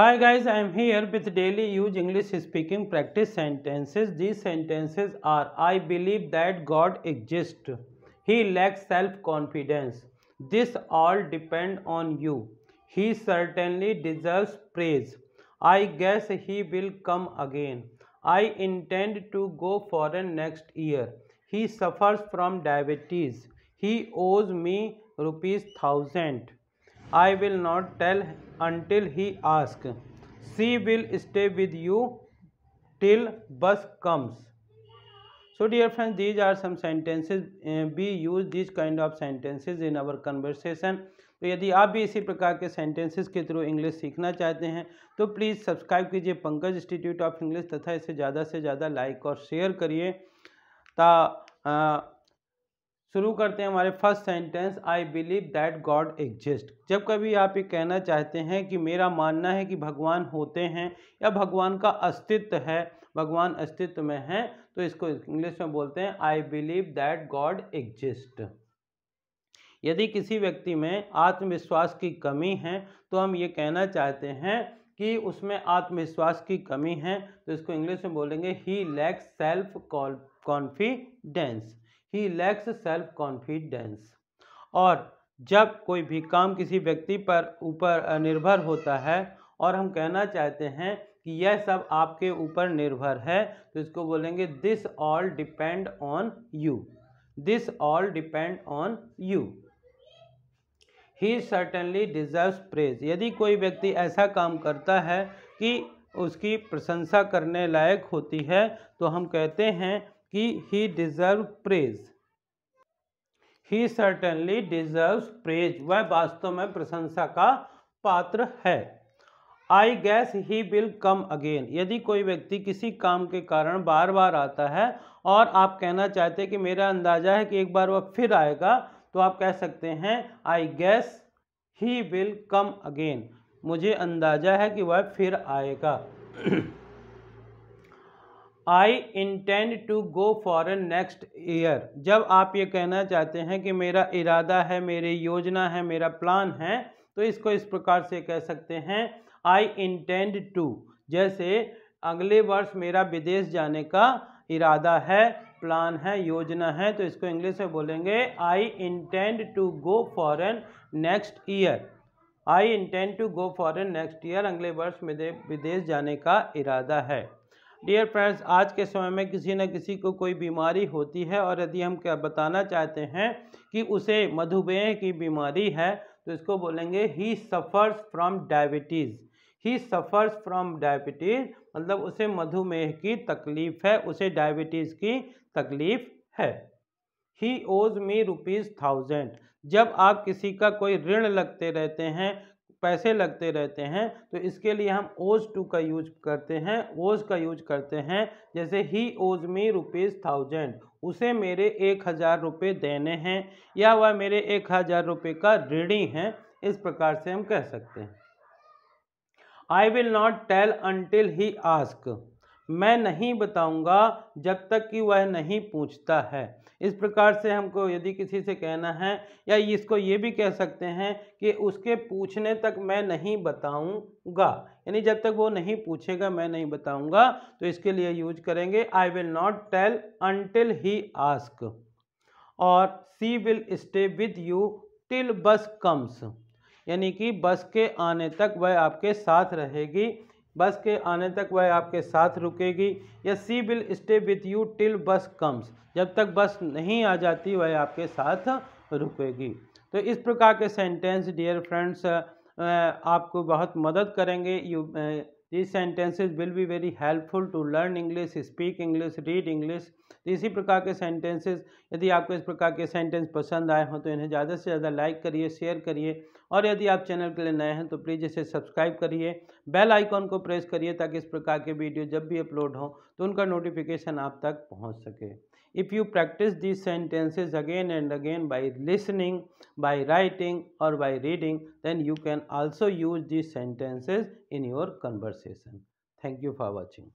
Hi guys, I am here with daily use English speaking practice sentences. These sentences are I believe that God exists. He lacks self-confidence. This all depend on you. He certainly deserves praise. I guess he will come again. I intend to go foreign next year. He suffers from diabetes. He owes me rupees thousand. I will not tell until he ask she will stay with you till bus comes so dear friend these are some sentences be uh, use these kind of sentences in our conversation तो यदि आप भी इसी प्रकार के sentences के through English सीखना चाहते हैं तो प्लीज़ सब्सक्राइब कीजिए पंकज इंस्टीट्यूट ऑफ इंग्लिश तथा इसे ज़्यादा से ज़्यादा लाइक और शेयर करिए ता आ, शुरू करते हैं हमारे first sentence I believe that God exist जब कभी आप ये कहना चाहते हैं कि मेरा मानना है कि भगवान होते हैं या भगवान का अस्तित्व है भगवान अस्तित्व में है तो इसको इंग्लिश में बोलते हैं I believe that God exist यदि किसी व्यक्ति में आत्मविश्वास की कमी है तो हम ये कहना चाहते हैं कि उसमें आत्मविश्वास की कमी है तो इसको इंग्लिश में बोलेंगे he lacks self confidence he lacks self confidence और जब कोई भी काम किसी व्यक्ति पर ऊपर निर्भर होता है और हम कहना चाहते हैं कि यह सब आपके ऊपर निर्भर है तो इसको बोलेंगे this all depend on you this all depend on you he certainly deserve praise यदि कोई व्यक्ति ऐसा काम करता है कि उसकी प्रशंसा करने लायक होती है तो हम कहते हैं कि he deserve praise he certainly deserve praise वह वास्तव में प्रशंसा का पात्र है I guess he will come again यदि कोई व्यक्ति किसी काम के कारण बार बार आता है और आप कहना चाहते हैं कि मेरा अंदाज़ा है कि एक बार वह फिर आएगा तो आप कह सकते हैं I guess he will come again मुझे अंदाज़ा है कि वह फिर आएगा I intend to go foreign next year जब आप ये कहना चाहते हैं कि मेरा इरादा है मेरी योजना है मेरा प्लान है तो इसको इस प्रकार से कह सकते हैं आई इंटेंड टू जैसे अगले वर्ष मेरा विदेश जाने का इरादा है प्लान है योजना है तो इसको इंग्लिश में बोलेंगे I intend to go foreign next year I intend to go foreign next year अगले वर्ष मेरे विदेश जाने का इरादा है डियर फ्रेंड्स आज के समय में किसी न किसी को कोई बीमारी होती है और यदि हम क्या बताना चाहते हैं कि उसे मधुमेह की बीमारी है तो इसको बोलेंगे he suffers from diabetes he suffers from diabetes मतलब उसे मधुमेह की तकलीफ़ है उसे डायबिटीज़ की तकलीफ़ है ही ओज मी रुपीज़ थाउजेंड जब आप किसी का कोई ऋण लगते रहते हैं पैसे लगते रहते हैं तो इसके लिए हम ओज टू का यूज करते हैं ओज का यूज करते हैं जैसे ही ओज मी रुपीज़ थाउजेंड उसे मेरे एक हज़ार रुपये देने हैं या वह मेरे एक हज़ार रुपये का ऋणी है इस प्रकार से हम कह सकते हैं I will not tell until he ask मैं नहीं बताऊंगा जब तक कि वह नहीं पूछता है इस प्रकार से हमको यदि किसी से कहना है या इसको ये भी कह सकते हैं कि उसके पूछने तक मैं नहीं बताऊंगा यानी जब तक वो नहीं पूछेगा मैं नहीं बताऊंगा तो इसके लिए यूज करेंगे I will not tell until he ask और she will stay with you till bus comes यानी कि बस के आने तक वह आपके साथ रहेगी बस के आने तक वह आपके साथ रुकेगी या she will stay with you till bus comes जब तक बस नहीं आ जाती वह आपके साथ रुकेगी तो इस प्रकार के सेंटेंस डियर फ्रेंड्स आपको बहुत मदद करेंगे you these sentences will be very helpful to learn English, speak English, read English. तो इसी प्रकार के सेंटेंसेज यदि आपको इस प्रकार के सेंटेंस पसंद आए हों तो इन्हें ज़्यादा से ज़्यादा लाइक करिए शेयर करिए और यदि आप चैनल के लिए नए हैं तो प्लीज़ इसे सब्सक्राइब करिए बेल आइकॉन को प्रेस करिए ताकि इस प्रकार के वीडियो जब भी अपलोड हों तो उनका नोटिफिकेशन आप तक पहुंच सके if you practice this sentences again and again by listening by writing और by reading then you can also use this sentences in your converse session. Thank you for watching.